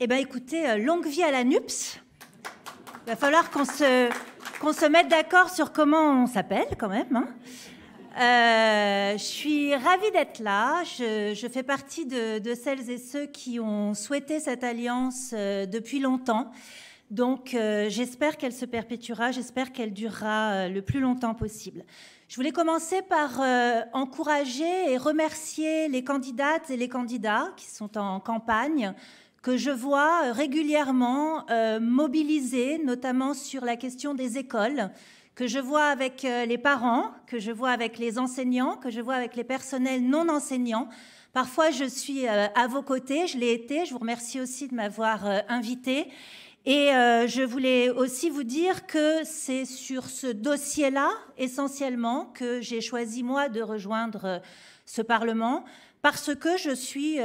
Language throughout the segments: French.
Eh bien, écoutez, euh, longue vie à la NUPS. Il va falloir qu'on se, se mette d'accord sur comment on s'appelle, quand même. Hein. Euh, je suis ravie d'être là. Je, fais partie de, celles et ceux qui ont souhaité cette alliance euh, depuis longtemps. Donc j'espère qu'elle se perpétuera, j'espère qu'elle durera le plus longtemps possible. Je voulais commencer par encourager et remercier les candidates et les candidats qui sont en campagne, que je vois euh, régulièrement euh, mobilisés, notamment sur la question des écoles, que je vois avec euh, les parents, que je vois avec les enseignants, que je vois avec les personnels non enseignants. Parfois, je suis à vos côtés, je l'ai été, je vous remercie aussi de m'avoir invité. Et je voulais aussi vous dire que c'est sur ce dossier-là, essentiellement, que j'ai choisi, moi, de rejoindre ce Parlement, parce que je suis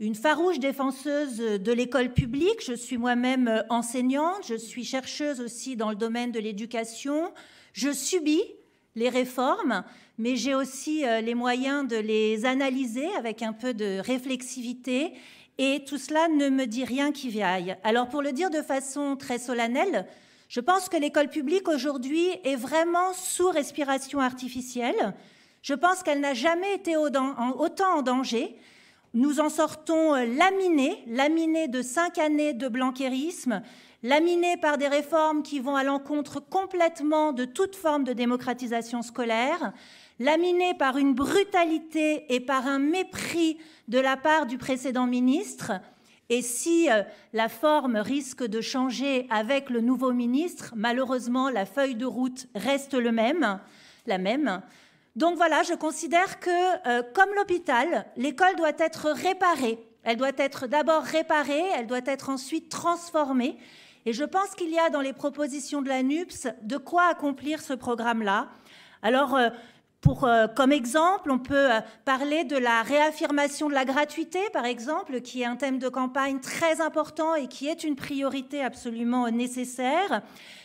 une farouche défenseuse de l'école publique. Je suis moi-même enseignante, je suis chercheuse aussi dans le domaine de l'éducation. Je subis les réformes, mais j'ai aussi euh, les moyens de les analyser avec un peu de réflexivité. Et tout cela ne me dit rien qui vieille. Alors pour le dire de façon très solennelle, je pense que l'école publique aujourd'hui est vraiment sous respiration artificielle. Je pense qu'elle n'a jamais été autant en danger. Nous en sortons euh, laminés, laminés de cinq années de blanquérisme, laminés par des réformes qui vont à l'encontre complètement de toute forme de démocratisation scolaire, laminés par une brutalité et par un mépris de la part du précédent ministre. Et si euh, la forme risque de changer avec le nouveau ministre, malheureusement, la feuille de route reste le même, la même. Donc voilà, je considère que, euh, comme l'hôpital, l'école doit être réparée. Elle doit être d'abord réparée, elle doit être ensuite transformée. Et je pense qu'il y a dans les propositions de la NUPS de quoi accomplir ce programme-là. Alors, euh, pour, euh, comme exemple, on peut euh, parler de la réaffirmation de la gratuité, par exemple, qui est un thème de campagne très important et qui est une priorité absolument nécessaire,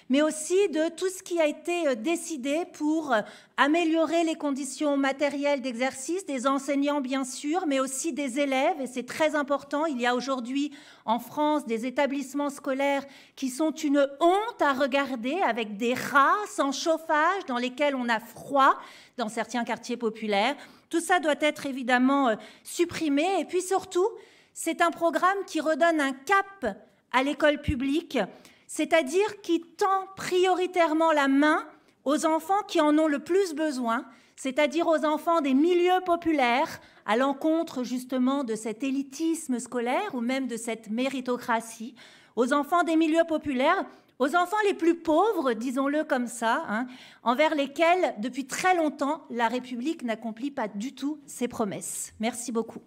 mais aussi de tout ce qui a été euh, décidé pour améliorer les conditions matérielles d'exercice des enseignants, bien sûr, mais aussi des élèves, et c'est très important. Il y a aujourd'hui en France des établissements scolaires qui sont une honte à regarder, avec des rats sans chauffage, dans lesquels on a froid, dans certains quartiers populaires. Tout ça doit être évidemment euh, supprimé. Et puis surtout, c'est un programme qui redonne un cap à l'école publique, c'est-à-dire qui tend prioritairement la main aux enfants qui en ont le plus besoin, c'est-à-dire aux enfants des milieux populaires, à l'encontre justement de cet élitisme scolaire ou même de cette méritocratie, aux enfants des milieux populaires aux enfants les plus pauvres, disons-le comme ça, hein, envers lesquels, depuis très longtemps, la République n'accomplit pas du tout ses promesses. Merci beaucoup.